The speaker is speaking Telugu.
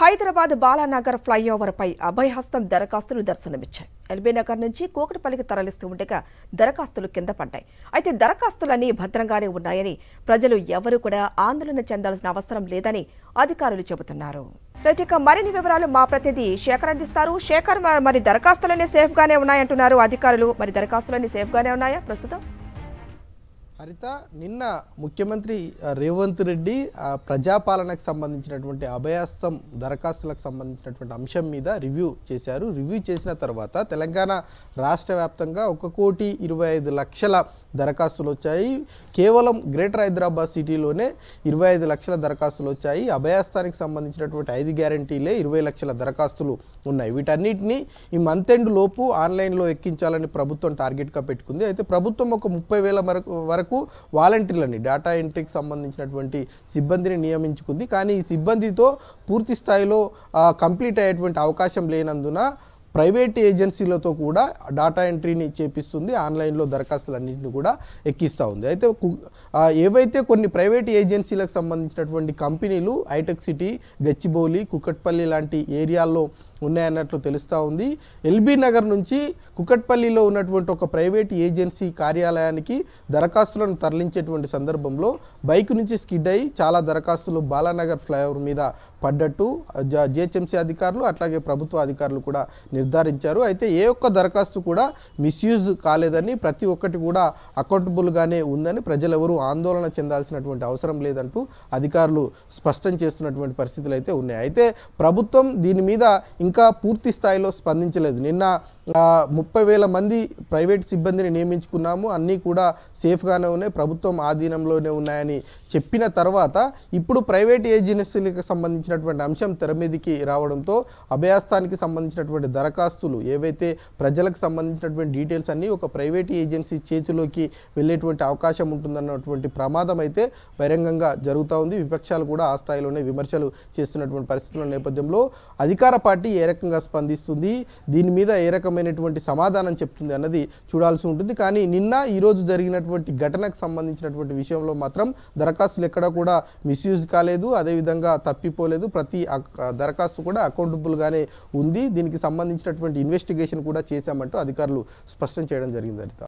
హైదరాబాద్ బాలానగర్ ఫ్లైఓవర్పై అభయహస్తం దరఖాస్తులు దర్శనమిచ్చాయి ఎల్బీ నగర్ నుంచి కోకటిపల్లికి తరలిస్తూ ఉండగా దరఖాస్తులు కింద పడ్డాయి అయితే దరఖాస్తులన్నీ భద్రంగానే ఉన్నాయని ప్రజలు ఎవరు కూడా ఆందోళన చెందాల్సిన అవసరం లేదని అధికారులు చెబుతున్నారు మరిన్ని వివరాలు మా ప్రతినిధి శేఖర్ అందిస్తారు శేఖర్ మరి దరఖాస్తులన్నీ సేఫ్గానే ఉన్నాయంటున్నారు అధికారులు మరి దరఖాస్తులన్నీ సేఫ్గానే ఉన్నాయా ప్రస్తుతం హరిత నిన్న ముఖ్యమంత్రి రేవంత్ రెడ్డి ప్రజాపాలనకు సంబంధించినటువంటి అభయాస్తం దరఖాస్తులకు సంబంధించినటువంటి అంశం మీద రివ్యూ చేశారు రివ్యూ చేసిన తర్వాత తెలంగాణ రాష్ట్ర వ్యాప్తంగా ఒక కోటి ఇరవై ఐదు లక్షల దరఖాస్తులు వచ్చాయి కేవలం గ్రేటర్ హైదరాబాద్ సిటీలోనే ఇరవై ఐదు లక్షల దరఖాస్తులు వచ్చాయి అభయాస్తానికి సంబంధించినటువంటి ఐదు గ్యారంటీలే ఇరవై లక్షల దరఖాస్తులు ఉన్నాయి వీటన్నిటిని ఈ మంత్ ఎండ్ లోపు ఆన్లైన్లో ఎక్కించాలని ప్రభుత్వం టార్గెట్గా పెట్టుకుంది అయితే ప్రభుత్వం ఒక ముప్పై వేల వరకు మేరకు వాలంటీర్లని డేటా ఎంట్రీకి సంబంధించినటువంటి సిబ్బందిని నియమించుకుంది కానీ ఈ సిబ్బందితో పూర్తి స్థాయిలో కంప్లీట్ అయ్యేటువంటి అవకాశం లేనందున ప్రైవేట్ ఏజెన్సీలతో కూడా డేటా ఎంట్రీని చేపిస్తుంది ఆన్లైన్లో దరఖాస్తులన్నింటినీ కూడా ఎక్కిస్తూ ఉంది అయితే ఏవైతే కొన్ని ప్రైవేట్ ఏజెన్సీలకు సంబంధించినటువంటి కంపెనీలు హైటెక్ సిటీ గచ్చిబౌలి కుక్కట్పల్లి లాంటి ఏరియాల్లో ఉన్నాయన్నట్లు తెలుస్తూ ఉంది ఎల్బీ నగర్ నుంచి కుకట్పల్లిలో ఉన్నటువంటి ఒక ప్రైవేట్ ఏజెన్సీ కార్యాలయానికి దరఖాస్తులను తరలించేటువంటి సందర్భంలో బైక్ నుంచి స్కిడ్ అయ్యి చాలా దరఖాస్తులు బాలానగర్ ఫ్లైఓవర్ మీద పడ్డట్టు జిహెచ్ఎంసీ అధికారులు అట్లాగే ప్రభుత్వ అధికారులు కూడా నిర్ధారించారు అయితే ఏ ఒక్క దరఖాస్తు కూడా మిస్యూజ్ కాలేదని ప్రతి ఒక్కటి కూడా అకౌంటబుల్గానే ఉందని ప్రజలెవరూ ఆందోళన చెందాల్సినటువంటి అవసరం లేదంటూ అధికారులు స్పష్టం చేస్తున్నటువంటి పరిస్థితులు అయితే ఉన్నాయి అయితే ప్రభుత్వం దీని మీద ఇంకా పూర్తి స్థాయిలో స్పందించలేదు నిన్న ముప్పై వేల మంది ప్రైవేట్ సిబ్బందిని నియమించుకున్నాము అన్నీ కూడా సేఫ్గానే ఉన్నాయి ప్రభుత్వం ఆధీనంలోనే ఉన్నాయని చెప్పిన తర్వాత ఇప్పుడు ప్రైవేట్ ఏజెన్సీలకు సంబంధించినటువంటి అంశం తెర మీదకి రావడంతో అభయాస్థానికి సంబంధించినటువంటి దరఖాస్తులు ఏవైతే ప్రజలకు సంబంధించినటువంటి డీటెయిల్స్ అన్నీ ఒక ప్రైవేట్ ఏజెన్సీ చేతిలోకి వెళ్ళేటువంటి అవకాశం ఉంటుందన్నటువంటి ప్రమాదం అయితే బహిరంగంగా జరుగుతూ ఉంది విపక్షాలు కూడా ఆ స్థాయిలోనే విమర్శలు చేస్తున్నటువంటి పరిస్థితుల నేపథ్యంలో అధికార పార్టీ ఏ రకంగా స్పందిస్తుంది దీని మీద ఏ రకమైనటువంటి సమాధానం చెప్తుంది అన్నది చూడాల్సి ఉంటుంది కానీ నిన్న ఈరోజు జరిగినటువంటి ఘటనకు సంబంధించినటువంటి విషయంలో మాత్రం దరఖాస్తులు ఎక్కడ కూడా మిస్యూజ్ కాలేదు అదేవిధంగా తప్పిపోలేదు ప్రతి దరఖాస్తు కూడా అకౌంటబుల్గానే ఉంది దీనికి సంబంధించినటువంటి ఇన్వెస్టిగేషన్ కూడా చేశామంటూ అధికారులు స్పష్టం చేయడం జరిగింది